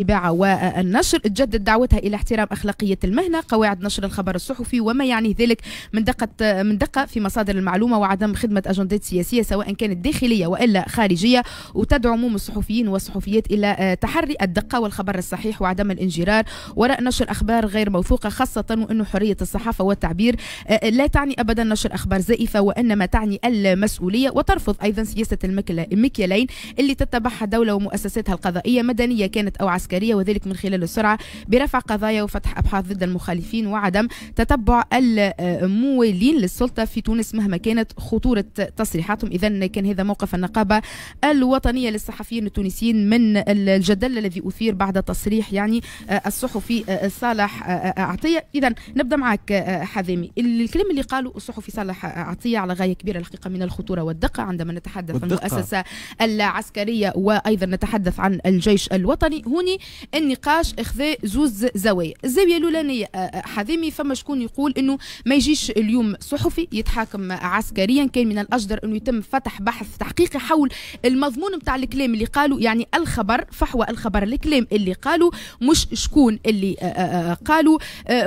الطباعة والنشر تجدد دعوتها إلى احترام أخلاقية المهنة قواعد نشر الخبر الصحفي وما يعنيه ذلك من دقة من دقة في مصادر المعلومة وعدم خدمة أجندات سياسية سواء كانت داخلية وإلا خارجية وتدعو عموم الصحفيين والصحفيات إلى آه، تحري الدقة والخبر الصحيح وعدم الانجرار وراء نشر أخبار غير موثوقة خاصة وأن حرية الصحافة والتعبير آه، آه، لا تعني أبدا نشر أخبار زائفة وإنما تعني المسؤولية وترفض أيضا سياسة المكيالين اللي تتبعها دولة ومؤسساتها القضائية مدنية كانت أو عسكرية العسكرية وذلك من خلال السرعة برفع قضايا وفتح أبحاث ضد المخالفين وعدم تتبع الموالين للسلطة في تونس مهما كانت خطورة تصريحاتهم إذا كان هذا موقف النقابة الوطنية للصحفيين التونسيين من الجدل الذي أثير بعد تصريح يعني آه، الصحفي آه، آه، صالح عطية إذا نبدأ معك حذامي الكلام اللي قاله الصحفي صالح عطية على غاية كبيرة الحقيقة من الخطورة والدقة عندما نتحدث والدقة. عن المؤسسة العسكرية وأيضا نتحدث عن الجيش الوطني هوني النقاش اخذ زوز زوايا الزاويه الاولانيه حذيمي فما شكون يقول انه ما يجيش اليوم صحفي يتحاكم عسكريا كان من الاجدر انه يتم فتح بحث تحقيقي حول المضمون نتاع الكلام اللي قالوا يعني الخبر فحوى الخبر الكلام اللي قالوا مش شكون اللي قالوا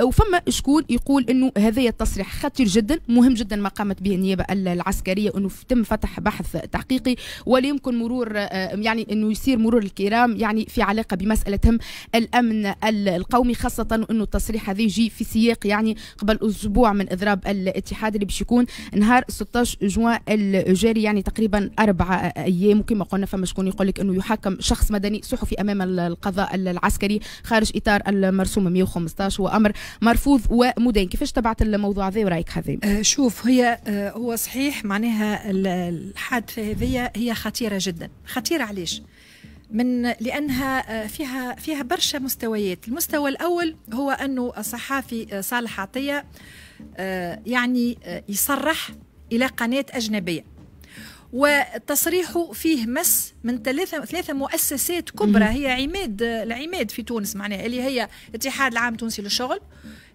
وفما شكون يقول انه هذا التصريح خطير جدا مهم جدا ما قامت به النيابه العسكريه انه تم فتح بحث تحقيقي ولا يمكن مرور يعني انه يصير مرور الكرام يعني في علاقه بما مسألة هم الأمن القومي خاصة أنه التصريح هذا يجي في سياق يعني قبل أسبوع من إضراب الاتحاد اللي باش يكون نهار 16 جوان الجاري يعني تقريبا أربعة أيام وكما قلنا فما شكون يقول لك أنه يحاكم شخص مدني صحفي أمام القضاء العسكري خارج إطار المرسوم 115 هو أمر مرفوض ومدين كيفاش تبعت الموضوع هذا ورأيك هذا أه، شوف هي أه، هو صحيح معناها الحادثة هذه هي خطيرة جدا خطيرة علاش من لانها آه، فيها فيها برشا مستويات، المستوى الاول هو انه الصحافي آه، صالح عطيه آه، يعني يصرح الى قناه اجنبيه. وتصريحه فيه مس من ثلاثة ثلاثة مؤسسات كبرى هي عماد العماد في تونس معناها اللي هي الاتحاد العام التونسي للشغل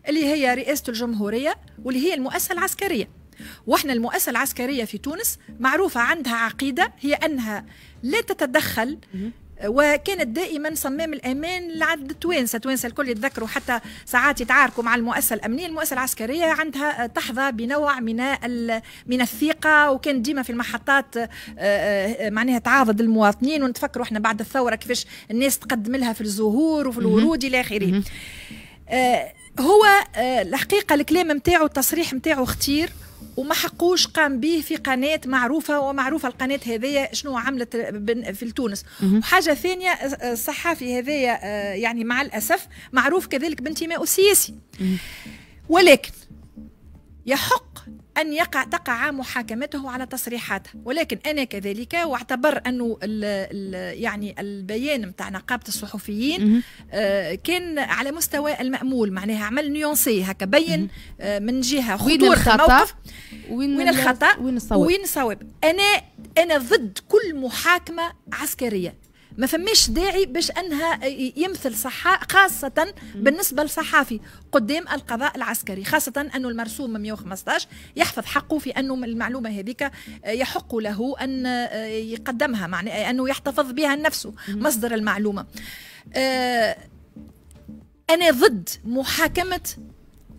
اللي هي رئاسة الجمهورية واللي هي المؤسسة العسكرية واحنا المؤسسة العسكرية في تونس معروفة عندها عقيدة هي أنها لا تتدخل وكانت دائما صمام الامان لعد توانسه توانسه الكل يتذكروا حتى ساعات يتعاركوا مع المؤسسه الامنيه المؤسسه العسكريه عندها تحظى بنوع من من الثقه وكان ديما في المحطات آه، آه، معناها تعاضد المواطنين ونتفكروا احنا بعد الثوره كيفاش الناس تقدم لها في الزهور وفي الورود الى اخره آه، هو الحقيقه الكلام نتاعو التصريح نتاعو خطير وما حقوش قام به في قناة معروفة ومعروفة القناة هذية شنو عملت في تونس وحاجة ثانية الصحافي هذية آه، يعني مع الأسف معروف كذلك بانتمائه السياسي ولكن يحق أن يقع تقع محاكمته على تصريحاته ولكن أنا كذلك واعتبر أنه الـ الـ يعني البيان نتاع نقابة الصحفيين آه، كان على مستوى المأمول معناها عمل نيونسي هكا بين آه، من جهة خطورة الموقف وين, وين الخطأ وين الصواب وين الصواب أنا أنا ضد كل محاكمة عسكرية ما فماش داعي باش انها يمثل صحة خاصة بالنسبة للصحافي قدام القضاء العسكري خاصة أنه المرسوم 115 يحفظ حقه في أنه المعلومة هذيك يحق له أن يقدمها معنى أنه يحتفظ بها نفسه مصدر المعلومة آه، أنا ضد محاكمة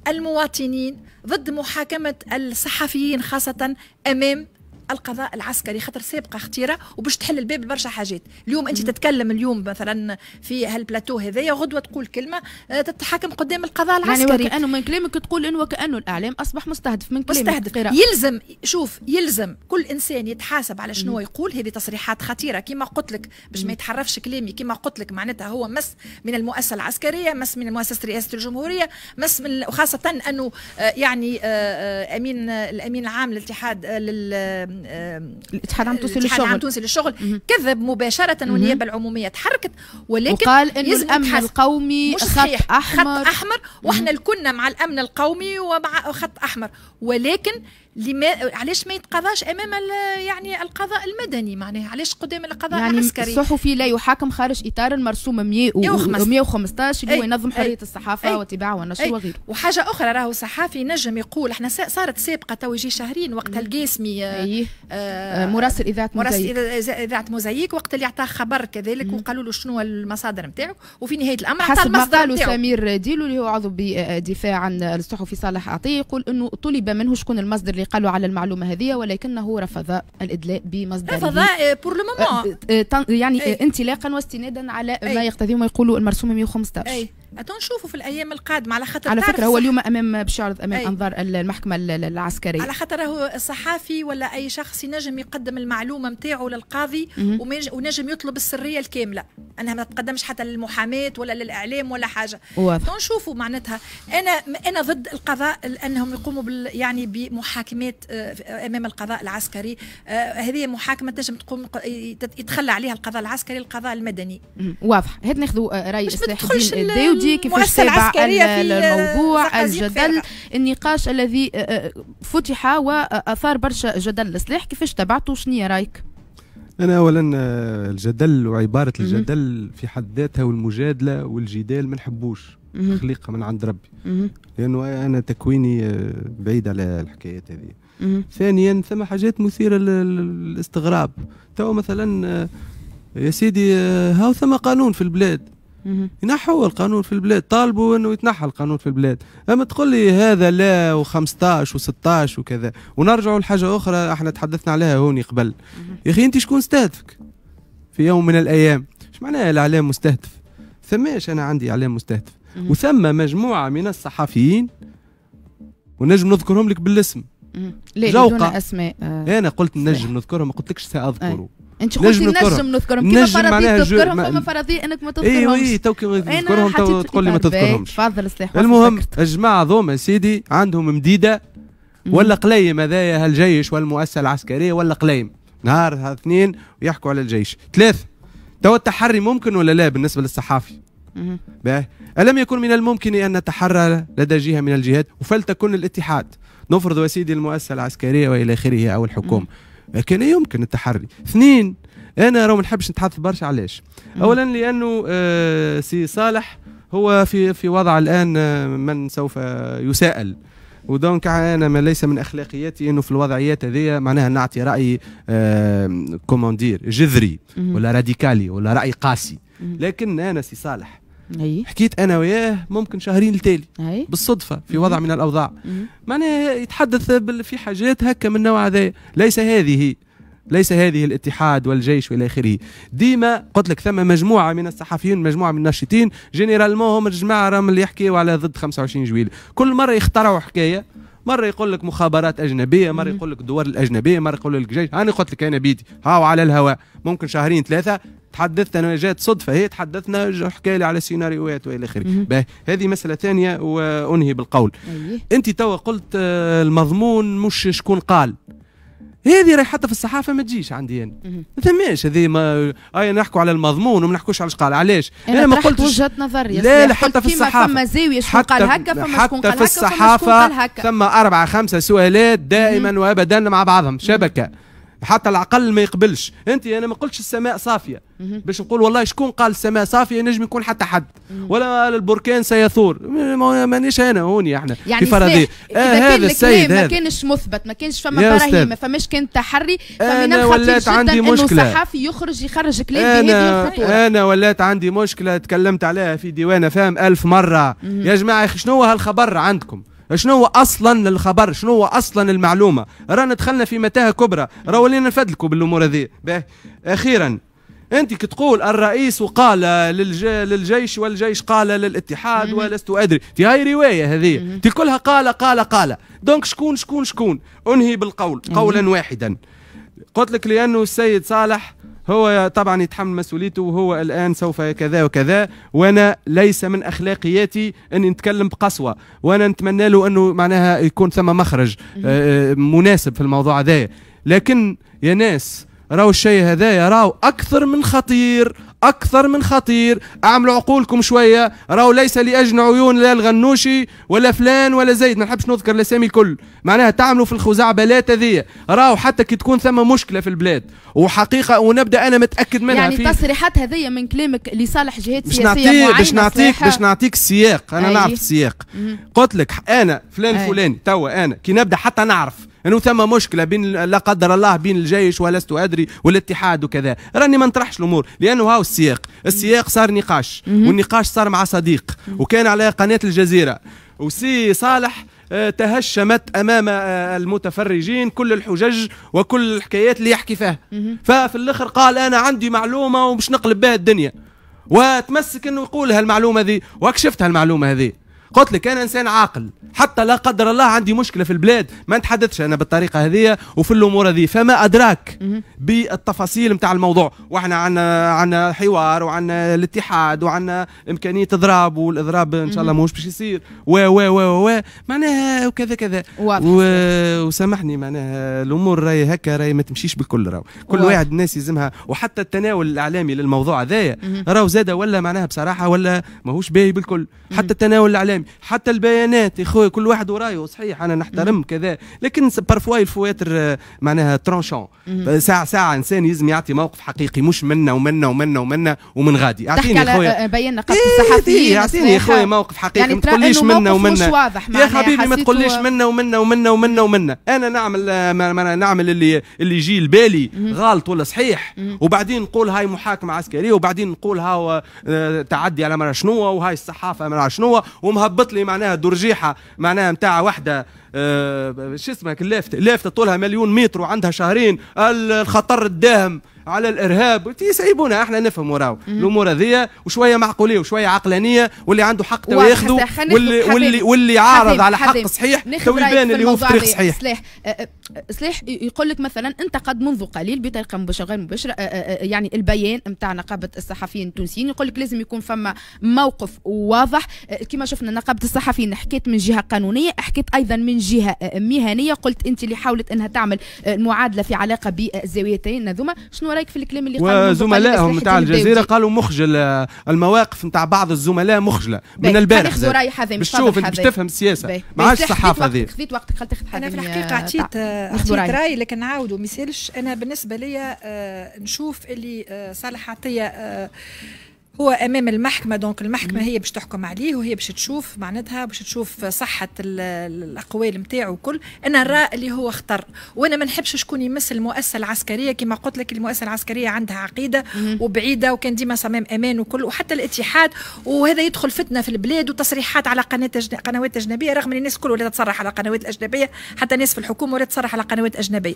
المواطنين ضد محاكمة الصحفيين خاصة أمام القضاء العسكري خاطر سابقه خطيره وباش تحل الباب برشا حاجات اليوم انت تتكلم اليوم مثلا في هالبلاتو هذايا غدوه تقول كلمه آه، تتحاكم قدام القضاء يعني العسكري يعني وكانه من كلامك تقول انه وكانه الاعلام اصبح مستهدف من كلامك مستهدف قراءة. يلزم شوف يلزم كل انسان يتحاسب على شنو يقول هذه تصريحات خطيره كما قلت لك باش ما يتحرفش كلامي كما قلت لك معناتها هو مس من المؤسسه العسكريه مس من مؤسسه رئاسه الجمهوريه مس من وخاصه انه آه، يعني آه، امين الامين العام للاتحاد الاتحاد العام التونسي للشغل الاتحاد العام للشغل كذب مباشره والنيابه العموميه تحركت ولكن وقال ان الامن القومي خط احمر خط احمر واحنا الكلنا مع الامن القومي ومع خط احمر ولكن لما علاش ما يتقضاش امام يعني القضاء المدني معناها علاش قدام القضاء يعني العسكري الصحفي لا يحاكم خارج اطار المرسوم 100 115 اللي هو ينظم حريه الصحافه والطباعه والنشر وغيره وحاجه اخرى راهو صحافي نجم يقول احنا صارت سابقه تو يجي شهرين وقت القاسمي آه،, آه،, آه مراسل اذاعه موزايك مراسل اذاعه موزايك وقت اللي اعطاه خبر كذلك وقالوا له شنو المصادر نتاعو وفي نهايه الامر حسب ما قالوا سمير ديلو اللي هو عضو بدفاع آه، عن الصحفي صالح عطيه يقول انه طلب منه شكون المصدر اللي قالوا على المعلومه هذه ولكنه رفض الادلاء بمصدره رفض بور لو مومون يعني آه، انطلاقا واستنادا على ما يقتضيه ما يقولوا المرسوم 115 أي. نشوفوا في الايام القادمه على خاطر على فكره هو اليوم امام بشارد امام أي. انظار المحكمه العسكريه على خاطر هو صحافي ولا اي شخص ينجم يقدم المعلومه نتاعو للقاضي ونجم يطلب السريه الكامله انها ما تقدمش حتى للمحاماه ولا للاعلام ولا حاجه نشوفوا معناتها انا انا ضد القضاء انهم يقوموا بال يعني بمحاكمات آه، امام القضاء العسكري آه، هذه محاكمه تنجم تقوم يتخلى عليها القضاء العسكري القضاء المدني واضح هات ناخذوا آه، راي مش ما تدخلش السعودي كيفاش تابع الموضوع الجدل النقاش الذي آه، آه، فتح واثار برشا جدل السلاح كيفاش تبعته شنو رايك؟ انا اولا آه، الجدل وعباره الجدل في حد ذاتها والمجادله والجدال ما نحبوش خليقه من عند ربي لانه انا تكويني بعيد على الحكايات هذه ثانيا ثم حاجات مثيره للاستغراب تو مثلا يا سيدي هاو ثم قانون في البلاد ينحوا القانون في البلاد طالبوا انه يتنحى القانون في البلاد اما تقول لي هذا لا و15 و16 وكذا ونرجعوا لحاجه اخرى احنا تحدثنا عليها هوني قبل يا اخي انت شكون استهدفك في يوم من الايام ايش معناها الاعلام مستهدف ثماش انا عندي اعلام مستهدف وثم مجموعه من الصحفيين ونجم نذكرهم لك بالاسم لا بدون دون اسماء آه انا قلت نجم نذكرهم ما قلتلكش ساذكره انت قلت نجم نذكرهم كيما فرضيه تذكرهم فما ما... فرضيه انك ما تذكرهمش اي إيوة، اي إيوة، تو كيما تذكرهم تقول لي ما تذكرهمش تفضل سلاح المهم الجماعه ذوما سيدي عندهم مديده ولا قليم هذايا الجيش والمؤسسه العسكريه ولا قليم نهار اثنين ويحكوا على الجيش ثلاث تو التحري ممكن ولا لا بالنسبه للصحافي باه ألم يكن من الممكن أن نتحرى لدى جهة من الجهات وفلتكن الاتحاد نفرض يا سيدي المؤسسة العسكرية وإلى آخره أو الحكومة كان يمكن التحري اثنين انا راه ما نحبش نتحدث برشا علاش اولا لانه آه سي صالح هو في في وضع الان آه، من سوف يساءل ودونك انا ما ليس من اخلاقياتي انه في الوضعيات هذه معناها نعطي راي كوموندير آه، جذري ولا راديكالي ولا راي قاسي لكن انا سي صالح أي. حكيت انا وياه ممكن شهرين التالي أي. بالصدفه في وضع من الاوضاع معناها يتحدث في حاجات هكا من نوع هذا ليس هذه هي. ليس هذه الاتحاد والجيش والى اخره ديما قلت لك ثم مجموعه من الصحفيين مجموعه من الناشطين جينيرالمون هم الجماعه راهم اللي يحكيوا على ضد 25 جويل كل مره يخترعوا حكايه مره يقول لك مخابرات اجنبيه مره يقول لك الدول الاجنبيه مره يقول لك جيش انا قلت لك انا بيدي هاو على الهواء ممكن شهرين ثلاثه تحدثنا انا جات صدفه هي تحدثنا حكى لي على سيناريوهات والى اخره هذه مساله ثانيه وانهي بالقول أيه. انت توا قلت آه، المضمون مش شكون قال هذه راهي حتى في الصحافه ما تجيش عندي انا ما ثماش هذه ما اي آه، نحكوا على المضمون وما نحكوش على قال علاش انا, أنا ما قلتش وجهه نظري لا لا حتى في الصحافه فما زاويه شكون قال هكا فما شكون قال هكا في الصحافه ثم اربعه خمسه سؤالات دائما وابدا مع بعضهم شبكه حتى العقل ما يقبلش انت انا ما قلتش السماء صافيه باش نقول والله شكون قال السماء صافيه نجم يكون حتى حد ولا البركان سيثور مانيش انا هوني احنا يعني في فرضيه آه هذا السيد ما كانش مثبت ما كانش فما براهين ما فماش كان تحري فمن الخطير جدا انه صحفي يخرج يخرج كلام بهذه الخطوره انا ولات عندي مشكله تكلمت عليها في ديوانه فاهم ألف مره يا جماعه شنو هالخبر عندكم شنو هو اصلا الخبر شنو هو اصلا المعلومه رانا دخلنا في متاهه كبرى راه ولينا نفدلكوا بالامور هذه اخيرا انت كتقول الرئيس قال للج... للجيش والجيش قال للاتحاد ولست ادري في هاي روايه هذه تي كلها قال قال قال دونك شكون شكون شكون انهي بالقول قولا واحدا قلت لك لانه السيد صالح هو طبعا يتحمل مسؤوليته وهو الان سوف كذا وكذا وانا ليس من اخلاقياتي اني نتكلم بقسوه وانا نتمنى له انه معناها يكون ثم مخرج آه، آه، مناسب في الموضوع هذايا لكن يا ناس راو الشيء هذايا راهو اكثر من خطير اكثر من خطير اعملوا عقولكم شويه راهو ليس لاجل عيون لا الغنوشي ولا فلان ولا زيد ما نحبش نذكر الاسامي الكل معناها تعملوا في الخزعبلات هذيا راهو حتى كي تكون ثم مشكله في البلاد وحقيقه ونبدا انا متاكد منها يعني التصريحات هذيا من كلامك لصالح جهات سياسيه معينه باش نعطيك باش نعطيك السياق انا أي. نعرف السياق قلت لك انا فلان أي. توا انا كي نبدا حتى نعرف انه ثم مشكله بين لا قدر الله بين الجيش ولست ادري والاتحاد وكذا راني ما نطرحش الامور لانه هاو السياق السياق صار نقاش والنقاش صار مع صديق وكان على قناه الجزيره وسي صالح آه، تهشمت امام آه، المتفرجين كل الحجج وكل الحكايات اللي يحكي فيها ففي الاخر قال انا عندي معلومه ومش نقلب بها الدنيا وتمسك انه يقول هالمعلومه ذي واكشفت هالمعلومه هذه قلت لك انا انسان عاقل حتى لا قدر الله عندي مشكله في البلاد ما نتحدثش انا بالطريقه هذه وفي الامور هذه فما ادراك بالتفاصيل نتاع الموضوع واحنا عندنا عندنا حوار وعندنا الاتحاد وعندنا امكانيه اضراب والاضراب ان شاء الله ماهوش باش يصير و و و و معناها وكذا كذا و... وسامحني معناها الامور راهي هكا راهي ما تمشيش بالكل راهو كل واحد الناس يلزمها وحتى التناول الاعلامي للموضوع هذايا راهو زاد ولا معناها بصراحه ولا ماهوش باهي بالكل حتى التناول الاعلامي كلامي حتى البيانات اخويا كل واحد ورايه صحيح انا نحترم كذا لكن بارفوا الفواتر euh, معناها ترونشون ساعه ساعه انسان لازم يعطي موقف حقيقي مش منا ومنا ومنا ومنا ومن غادي اعطيني خويا آه، بين نقص إيه، الصحفيين إيه، إيه، اعطيني خويا موقف حقيقي يعني ما تقوليش منا ومنا مش واضح يا حبيبي ما تقوليش منا ومنا ومنا ومنا ومنا انا نعمل آه، ما نعمل اللي اللي يجي لبالي غلط ولا صحيح وبعدين نقول هاي محاكمه عسكريه وبعدين نقول هاو آه، تعدي على ما شنو وهاي الصحافه ما شنو ومهب هبط لي معناها درجيحه معناها نتاع وحده آه، شو اسمها كلافته لافته طولها مليون متر وعندها شهرين الخطر الداهم على الارهاب يسيبونا احنا نفهموا وراو الامور هذيا وشويه معقوليه وشويه عقلانيه واللي عنده حق تو ياخذه واللي واللي واللي عارض على حق صحيح تو يبان اللي هو في طريق صحيح سلاح سلاح أه، أه، أه، يقول لك مثلا انتقد منذ قليل بطريقه مباشره غير مباشره يعني البيان نتاع نقابه الصحفيين التونسيين يقول لك لازم يكون فما موقف واضح كما شفنا نقابه الصحفيين حكيت من جهه قانونيه حكيت ايضا من جهه مهنيه قلت انت اللي حاولت انها تعمل معادله في علاقه بالزاويتين هذوما شنو ورايك في الكلام اللي قالوا وزملائهم نتاع الجزيره قالوا مخجل آه، المواقف نتاع بعض الزملاء مخجله من البارح باش تشوف باش تفهم السياسه ما عادش الصحافه هذه خذيت وقتك خلت تاخذ انا في الحقيقه عطيت عطيت آه، راي لكن نعاودوا ما انا بالنسبه ليا آه، نشوف اللي صالح عطيه هو امام المحكمه دونك المحكمه هي باش تحكم عليه وهي باش تشوف معناتها باش تشوف صحه الاقوال نتاعو وكل انا نرى اللي هو خطر وانا ما نحبش شكون يمس المؤسسه العسكريه كما قلت لك المؤسسه العسكريه عندها عقيده وبعيده وكان ديما صمام امان وكل وحتى الاتحاد وهذا يدخل فتنه في البلاد وتصريحات على قناه قنوات اجنبيه رغم ان الناس الكل ولا تتصرح على قنوات الاجنبيه حتى الناس في الحكومه ولا تصرح على قنوات اجنبيه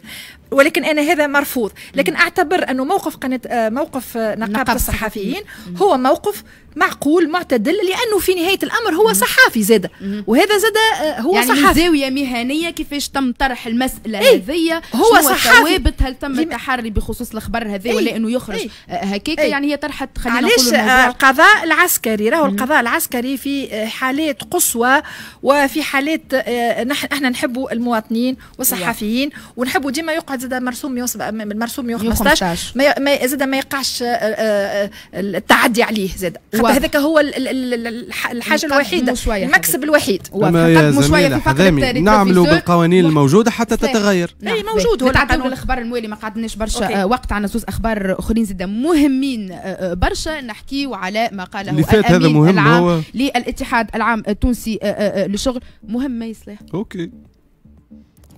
ولكن انا هذا مرفوض لكن اعتبر انه موقف قناه آه، موقف آه، نقابه الصحفيين هو موقف معقول معتدل لانه في نهايه الامر هو صحافي زاده وهذا زاده آه، هو يعني صحافي زاويه مهنيه كيفاش تم طرح المساله ايه؟ هذه هو صحافي ثوابت هل تم يم... تحري بخصوص الخبر هذا ايه؟ ولا انه يخرج ايه؟ آه، هكاك ايه؟ يعني هي طرحت خلينا علاش آه، القضاء العسكري راهو القضاء العسكري في حالات قصوى وفي حالات نحن احنا نحبوا المواطنين والصحفيين ونحبوا ديما يقعد زاده مرسوم المرسوم 115 ما زاده ما يقعش التعدي عليه زاده حتى هذاك هو الحاجه الوحيده المكسب الوحيد نقدموا شويه في الفقره نعملوا بالقوانين الموجوده حتى تتغير نعم. اي موجود هو القانون الاخبار الموالي ما قعدناش برشا آه، وقت عندنا زوز اخبار اخرين زاد مهمين آه، آه، برشا نحكيو على ما قاله الامين العام للاتحاد العام التونسي للشغل مهم ما يصلح اوكي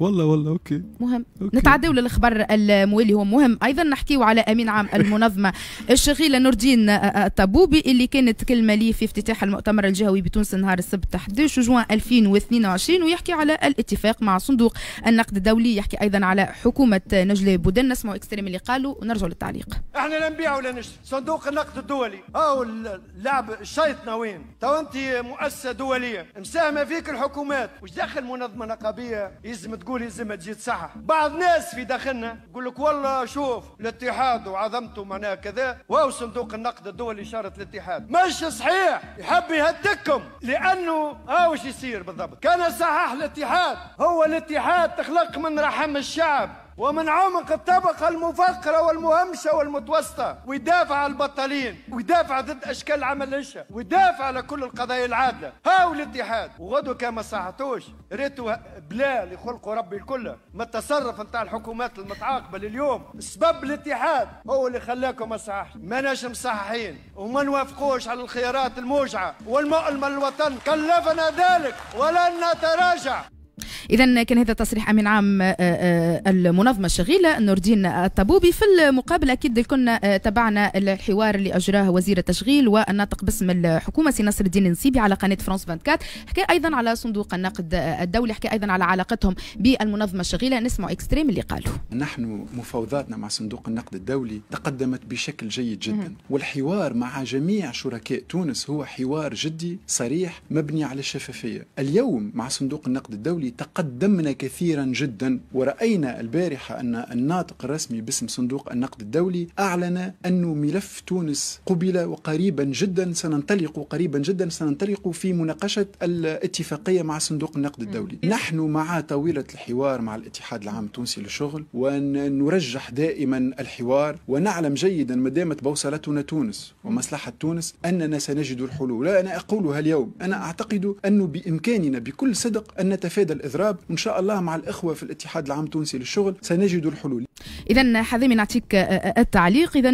والله والله اوكي مهم أوكي. نتعداو للاخبار الموالي هو مهم ايضا نحكيو على امين عام المنظمه الشغيله نور الدين الطبوبي آه، آه، اللي كانت كلمه لي في افتتاح المؤتمر الجهوي بتونس نهار السبت 11 جوان 2022 ويحكي على الاتفاق مع صندوق النقد الدولي يحكي ايضا على حكومه نجله بودن نسمعوا اكستريم اللي قالوا ونرجعوا للتعليق احنا لا نبيع ولا نشتري صندوق النقد الدولي او اللعب الشيطنه وين تو انت مؤسسه دوليه مساهمه فيك الحكومات واش دخل منظمه نقابيه يلزم تقول يلزمها تجي تصحح بعض ناس في داخلنا يقول لك والله شوف الاتحاد وعظمته معناها كذا واو صندوق النقد الدولي إشارة الاتحاد مش صحيح يحب يهدكم لأنه ها وش يصير بالضبط كان صحح الاتحاد هو الاتحاد تخلق من رحم الشعب ومن عمق الطبقة المفقرة والمهمشة والمتوسطة ويدافع على البطالين ويدافع ضد أشكال العمل الإنشاء ويدافع على كل القضايا العادلة هاو الاتحاد وغدو كان ما صحتوش ريتو بلا اللي خلقوا ربي الكل ما التصرف نتاع الحكومات المتعاقبة لليوم سبب الاتحاد هو اللي خلاكم ما ناش مصححين وما نوافقوش على الخيارات الموجعة والمؤلمة للوطن كلفنا ذلك ولن نتراجع اذا كان هذا تصريح امين عام آه، آه، المنظمه الشغيله نور الدين الطبوبي في المقابل اكيد كنا آه، تبعنا الحوار اللي اجراه وزير التشغيل والناطق باسم الحكومه سي نصر الدين النسيبي على قناه فرانس 24 حكى ايضا على صندوق النقد الدولي حكى ايضا على علاقتهم بالمنظمه الشغيله نسمع اكستريم اللي قاله نحن مفاوضاتنا مع صندوق النقد الدولي تقدمت بشكل جيد جدا والحوار مع جميع شركاء تونس هو حوار جدي صريح مبني على الشفافيه اليوم مع صندوق النقد الدولي اللي تقدمنا كثيرا جدا ورأينا البارحة أن الناطق الرسمي باسم صندوق النقد الدولي أعلن أن ملف تونس قبل وقريبا جدا سننطلق قريبا جدا سننطلق في مناقشة الاتفاقية مع صندوق النقد الدولي نحن مع طاولة الحوار مع الاتحاد العام التونسي للشغل ونرجح دائما الحوار ونعلم جيدا ما دامت بوصلتنا تونس ومصلحة تونس أننا سنجد الحلول أنا أقولها اليوم أنا أعتقد أنه بإمكاننا بكل صدق أن نتفادى الإضراب إن شاء الله مع الإخوة في الاتحاد العام التونسي للشغل سنجد الحلول إذا حذيمي نعطيك آه، آه، آه، التعليق إذا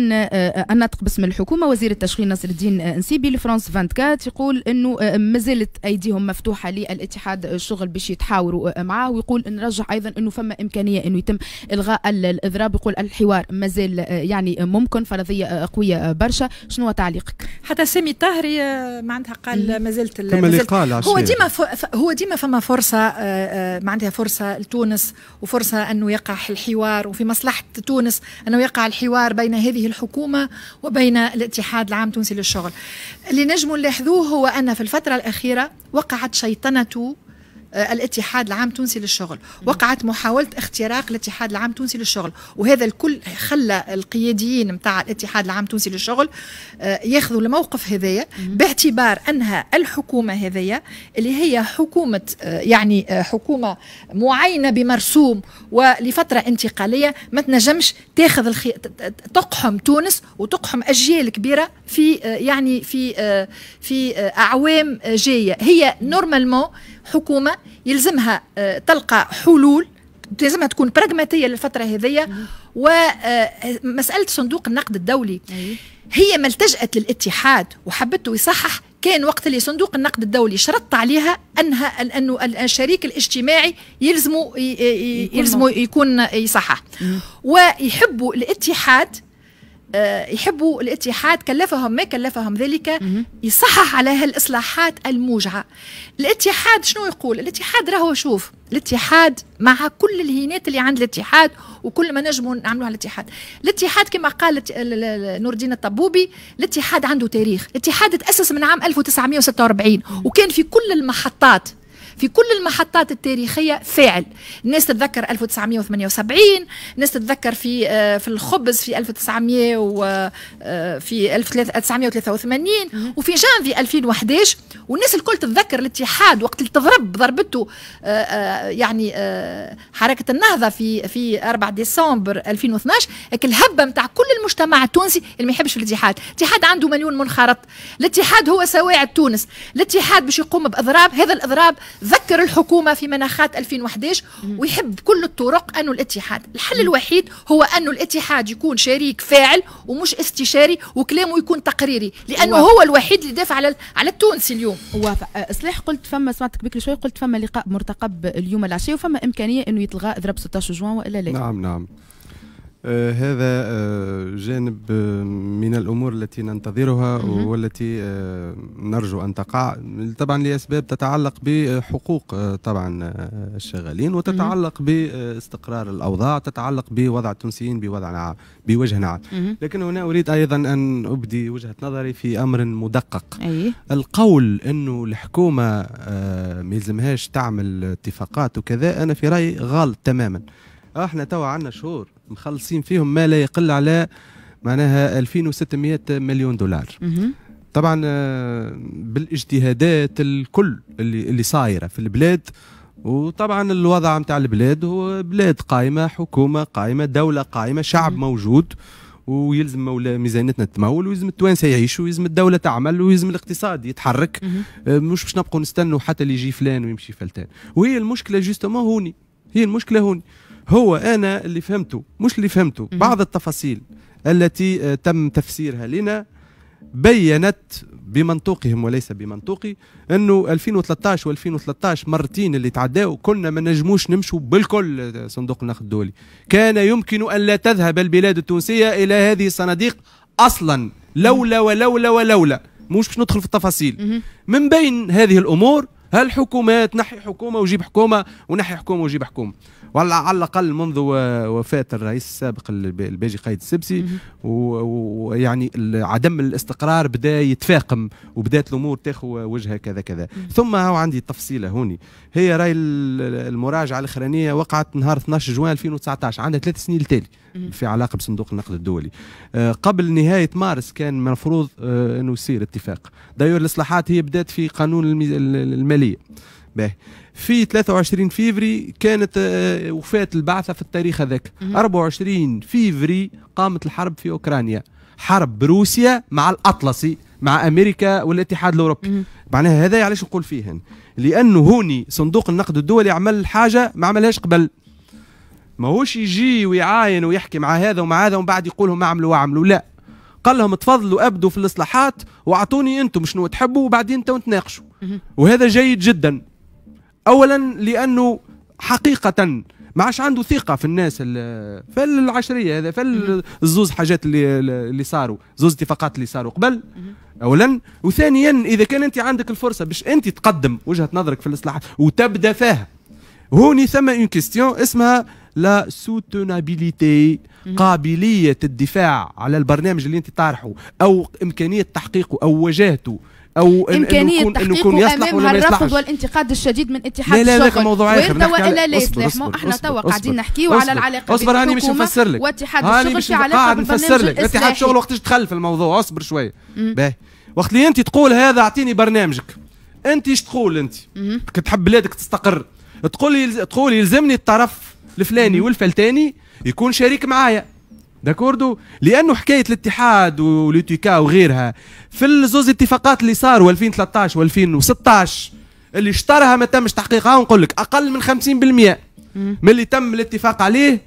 الناطق باسم الحكومة وزير التشغيل نصر الدين نسيبي لفرانس 24 يقول أنه مازالت أيديهم مفتوحة للاتحاد الشغل باش يتحاوروا معاه ويقول نرجع أيضا أنه فما إمكانية أنه يتم إلغاء الإضراب يقول الحوار مازال يعني ممكن فرضية قوية برشا شنو تعليقك؟ حتى سامي الطاهري معناتها قال مازالت ما زالت هو ديما هو ديما فما فرصة معناتها فرصة لتونس وفرصة أنه يقع الحوار وفي مصلحة تونس أنه يقع الحوار بين هذه الحكومة وبين الاتحاد العام التونسي للشغل اللي نجم نلاحظوه هو أن في الفترة الأخيرة وقعت شيطنة آه، الاتحاد العام التونسي للشغل وقعت محاولة اختراق الاتحاد العام التونسي للشغل وهذا الكل خلى القياديين متاع الاتحاد العام التونسي للشغل آه، ياخذوا الموقف هذايا باعتبار أنها الحكومة هذايا اللي هي حكومة آه، يعني حكومة معينة بمرسوم ولفترة انتقالية ما تنجمش تاخذ الخي... تقحم تونس وتقحم أجيال كبيرة في يعني في في أعوام جاية هي نورمالمون حكومه يلزمها آه، تلقى حلول لازمها تكون براغماتيه للفتره هذية ومساله آه، صندوق النقد الدولي هي ما التجأت للاتحاد وحبته يصحح كان وقت اللي صندوق النقد الدولي شرط عليها انها انه الشريك الاجتماعي يلزمه يلزمه يكون يصحح ويحبوا الاتحاد آه، يحبوا الاتحاد كلفهم ما كلفهم ذلك يصحح على هالاصلاحات الموجعه الاتحاد شنو يقول الاتحاد راهو شوف الاتحاد مع كل الهينات اللي عند الاتحاد وكل ما نجموا نعملوا على الاتحاد الاتحاد كما قال نور الدين الطبوبي الاتحاد عنده تاريخ الاتحاد تاسس من عام 1946 وكان في كل المحطات في كل المحطات التاريخية فاعل الناس تتذكر 1978 الناس تتذكر في آه، في الخبز في 1900 و آه، في 1983 وفي جانفي 2011 والناس الكل تتذكر الاتحاد وقت اللي تضرب ضربته آه، يعني حركة النهضة في في 4 ديسمبر 2012 الهبة نتاع كل المجتمع التونسي اللي ما يحبش الاتحاد الاتحاد عنده مليون منخرط الاتحاد هو سواعد تونس الاتحاد باش يقوم باضراب هذا الاضراب ذكر الحكومة في مناخات 2011 ويحب كل الطرق أنه الاتحاد الحل الوحيد هو أنه الاتحاد يكون شريك فاعل ومش استشاري وكلامه يكون تقريري لأنه هو الوحيد اللي دافع على على التونسي اليوم وافق أه، قلت فما سمعتك بكري شوي قلت فما لقاء مرتقب اليوم العشية وفما إمكانية أنه يتلغى ضرب 16 جوان وإلا لا نعم نعم آه، هذا آه، جانب آه، من الامور التي ننتظرها والتي نرجو ان تقع طبعا لاسباب تتعلق بحقوق طبعا الشغالين وتتعلق باستقرار الاوضاع تتعلق بوضع التونسيين بوضع بوجه عام لكن هنا اريد ايضا ان ابدي وجهه نظري في امر مدقق أي. القول انه الحكومه ما يلزمهاش تعمل اتفاقات وكذا انا في رايي غلط تماما اه احنا توا عندنا شهور مخلصين فيهم ما لا يقل على معناها 2600 مليون دولار طبعا آه، بالاجتهادات الكل اللي اللي صايره في البلاد وطبعا الوضع نتاع البلاد هو بلاد قائمه حكومه قائمه دوله قائمه شعب موجود ويلزم ميزانيتنا تتمول ويلزم التوانسه يعيش ويلزم الدوله تعمل ويلزم الاقتصاد يتحرك آه، مش باش نبقوا نستنوا حتى اللي يجي فلان ويمشي فلتان وهي المشكله جوستومون هوني هي المشكله هوني هو أنا اللي فهمته مش اللي فهمته بعض التفاصيل التي آه، تم تفسيرها لنا بينت بمنطوقهم وليس بمنطوقي انه 2013 و2013 مرتين اللي تعداوا كنا ما نجموش نمشوا بالكل آه، صندوق النقد الدولي كان يمكن ان لا تذهب البلاد التونسيه الى هذه الصناديق اصلا لولا ولولا ولولا مش باش ندخل في التفاصيل من بين هذه الامور هالحكومات نحي حكومه وجيب حكومه ونحي حكومه وجيب حكومه والله على الاقل منذ وفاه الرئيس السابق الباجي قايد السبسي ويعني عدم الاستقرار بدا يتفاقم وبدات الامور تاخذ وجهها كذا كذا ثم هو عندي تفصيله هوني هي راي المراجعه الاخرانيه وقعت نهار 12 جوان 2019 عندها ثلاث سنين التالي في علاقه بصندوق النقد الدولي آه، قبل نهايه مارس كان المفروض آه، انه يصير اتفاق داير الاصلاحات هي بدات في قانون المالي الداخليه باهي في 23 فيفري كانت آه، وفاة البعثة في التاريخ هذاك 24 فيفري قامت الحرب في أوكرانيا حرب روسيا مع الأطلسي مع أمريكا والاتحاد الأوروبي معناها هذا يعني علاش نقول فيه لأنه هوني صندوق النقد الدولي عمل حاجة ما عملهاش قبل ماهوش يجي ويعاين ويحكي مع هذا ومع هذا ومن بعد يقول لهم اعملوا واعملوا لا قال لهم تفضلوا ابدوا في الاصلاحات واعطوني انتم شنو تحبوا وبعدين تناقشوا وهذا جيد جدا اولا لانه حقيقه ما عادش عنده ثقه في الناس فالعشريه هذا فالزوز حاجات اللي اللي صاروا زوز اتفاقات اللي صاروا قبل اولا وثانيا اذا كان انت عندك الفرصه باش انت تقدم وجهه نظرك في الاصلاحات وتبدا فيها هوني ثم اون كيستيون اسمها لا سوتونابيليتي قابليه الدفاع على البرنامج اللي انت طارحه او امكانيه تحقيقه او وجاهته او امكانيه إن تحقيقه إن امام الرفض والانتقاد الشديد من اتحاد لا لا الشغل موضوع اخر والا لا يسلح احنا توا قاعدين نحكيو على العلاقه اصبر هاني مش نفسر لك واتحاد الشغل في علاقه نفسر لك اتحاد الشغل وقتاش دخل في الموضوع اصبر شويه باهي وقت اللي انت تقول هذا اعطيني برنامجك انت ايش تقول انت تحب بلادك تستقر تقول تقول يلزمني الطرف الفلاني والفلتاني يكون شريك معايا داكوردو لانه حكايه الاتحاد وليتيكا وغيرها في الزوز اتفاقات اللي صاروا 2013 و2016 اللي اشترها ما تمش تحقيقها ونقول لك اقل من 50% من اللي تم الاتفاق عليه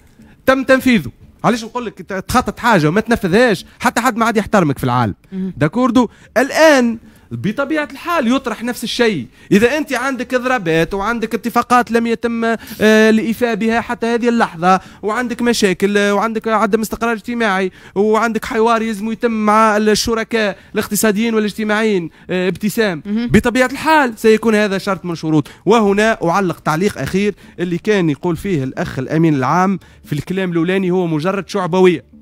تم تنفيذه علاش نقول لك تخطط حاجه وما تنفذهاش حتى حد ما عاد يحترمك في العالم داكوردو الان بطبيعه الحال يطرح نفس الشيء اذا انت عندك اضرابات وعندك اتفاقات لم يتم الايفاء آه، بها حتى هذه اللحظه وعندك مشاكل آه، وعندك عدم استقرار اجتماعي وعندك حوار يلزم يتم مع الشركاء الاقتصاديين والاجتماعيين آه، ابتسام بطبيعه الحال سيكون هذا شرط من شروط وهنا اعلق تعليق اخير اللي كان يقول فيه الاخ الامين العام في الكلام الاولاني هو مجرد شعبويه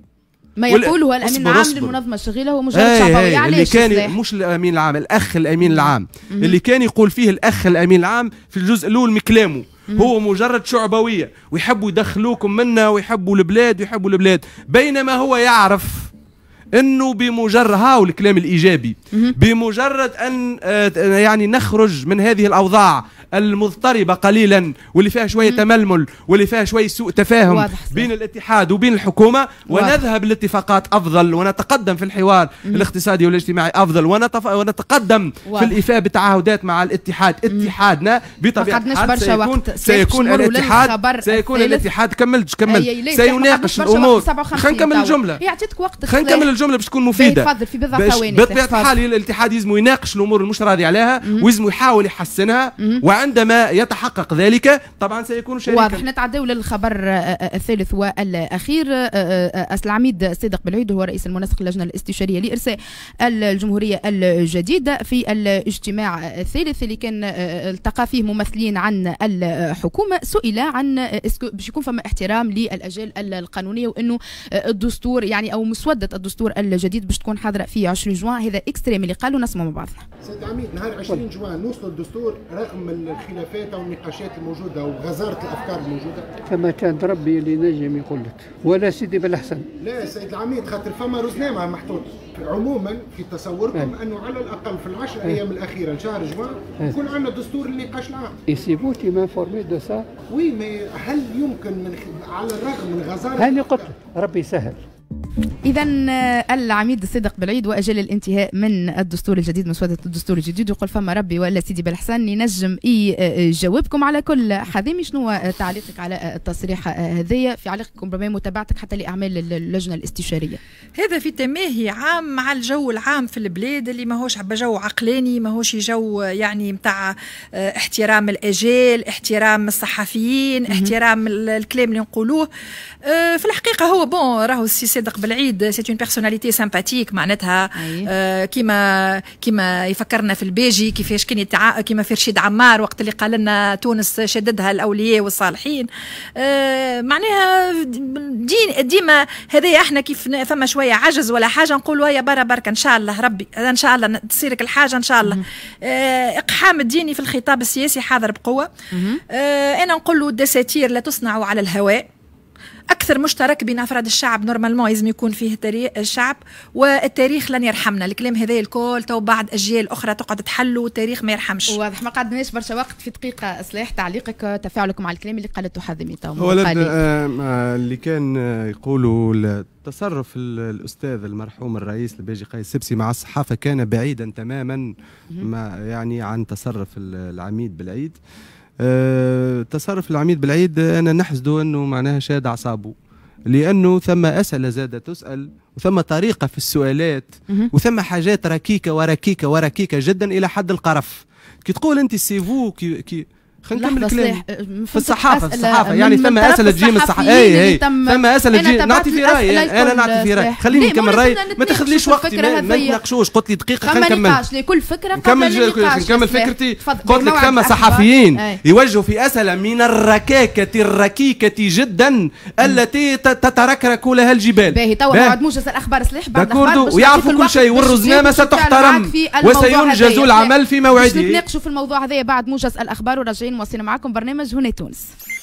ما يقوله الامين العام أصبر. للمنظمه الشغيله هو مجرد شعبويه عليه يعني اللي كان السلاح. مش الامين العام الاخ الامين العام مم. اللي كان يقول فيه الاخ الامين العام في الجزء الاول من كلامه هو مجرد شعبويه ويحبوا يدخلوكم منا ويحبوا البلاد ويحبوا البلاد بينما هو يعرف انه بمجرد هاو الكلام الايجابي بمجرد ان آه، يعني نخرج من هذه الاوضاع المضطربه قليلا واللي فيها شويه تململ واللي فيها شويه سوء تفاهم بين الاتحاد وبين الحكومه ونذهب لاتفاقات افضل ونتقدم في الحوار الاقتصادي والاجتماعي افضل ونتف... ونتقدم في الايفاء بتعهدات مع الاتحاد اتحادنا بطبيعه الحال سيكون وقت. سيكون الاتحاد سيكون الاتحاد كملت كملت سيناقش الامور خلينا نكمل الجمله يعطيك وقت خلينا نكمل الجمله الجمله باش تكون مفيده باش في بضع بطبيعه الحال الاتحاد يلزم يناقش الامور المش راضي عليها ويلزم يحاول يحسنها وعندما يتحقق ذلك طبعا سيكون شريكا واضح نتعداو للخبر آه، آه، آه، الثالث والاخير اسل العميد صادق بالعيد هو رئيس المنسق اللجنه الاستشاريه لارساء الجمهوريه الجديده في الاجتماع الثالث اللي كان التقى فيه ممثلين عن الحكومه سئل عن باش يكون فما احترام للاجيال القانونيه وانه الدستور يعني او مسوده الدستور الجديد باش تكون حاضره في 20 جوان هذا اكستريم اللي قالوا نسمعوا مع بعضنا سيد عميد نهار 20 جوان نوصلوا الدستور رغم الخلافات او النقاشات الموجوده وغزاره الافكار الموجوده فما كان ربي اللي نجم يقول لك ولا سيدي بالاحسن لا سيد العميد خاطر فما روزنامه محطوط عموما في تصوركم إيه. انه على الاقل في العشر ايام إيه. الاخيره لشهر جوان إيه. يكون عندنا دستور للنقاش العام بوتي ما فورمي دو سا وي مي هل يمكن من على الرغم من غزاره هاني قلت ربي يسهل اذا آه، العميد صدق بالعيد واجل الانتهاء من الدستور الجديد مسوده الدستور الجديد يقول فما ربي ولا سيدي بالحسن ينجم يجاوبكم آه، آه، على كل حذامي شنو تعليقك على التصريح هذايا في علاقتكم بما متابعتك حتى لاعمال اللجنه الاستشاريه هذا في تماهي عام مع الجو العام في البلاد اللي ماهوش جو عقلاني ماهوش جو يعني نتاع احترام الاجيال احترام الصحفيين احترام الكلام اللي نقولوه في الحقيقه هو بون راهو السي صادق بالعيد سي اون بيرسوناليتي سامباتيك معناتها آه، كيما كيما يفكرنا في البيجي كيفاش كان كيما في رشيد عمار وقت اللي قال لنا تونس شددها الاولياء والصالحين معناها معناها دي ديما هذايا احنا كيف فما شويه عجز ولا حاجه نقولوا يا برا برك ان شاء الله ربي ان شاء الله تصيرك الحاجه ان شاء الله آه، اقحام الديني في الخطاب السياسي حاضر بقوه آه، انا نقول له الدساتير لا تصنع على الهواء اكثر مشترك بين افراد الشعب نورمالمون لازم يكون فيه تاريخ الشعب والتاريخ لن يرحمنا الكلام هذا الكل تو بعد اجيال اخرى تقعد تحلو التاريخ ما يرحمش واضح ما قعدناش برشا وقت في دقيقه اصلاح تعليقك تفاعلكم مع الكلام اللي قالته حذمي تو آه، آه، اللي كان آه، يقولوا تصرف الاستاذ المرحوم الرئيس الباجي قيس سبسي مع الصحافه كان بعيدا تماما ما يعني عن تصرف العميد بالعيد آه، تصرف العميد بالعيد آه، انا نحسده انه معناها شاد اعصابه لانه ثم اسئله زاده تسال وثم طريقه في السؤالات وثم حاجات ركيكه وركيكه وركيكه جدا الى حد القرف كي تقول انت السيفو كي, كي خلينا نكمل الكلام في الصحافه في الصحافه يعني ثم اسئله تجي من الصحافه اي اي ثم اسئله تجي نعطي في رايي انا نعطي في رايي خليني نكمل رايي ما تاخذليش وقت ما نتناقشوش قلت لي دقيقه خلينا نكمل كل فكره نكمل نكمل فكرتي قلت لك ثم صحفيين يوجهوا في اسئله من الركاكه الركيكه جدا التي تتركرك لها الجبال باهي توا ما عدموش اسال اخبار سلاح بعد ويعرفوا كل شيء والرزنامه ستحترم وسينجز العمل في موعده نتناقشوا في الموضوع هذايا بعد موجز الاخبار وراجعين وصلنا معكم برنامج هنا تونس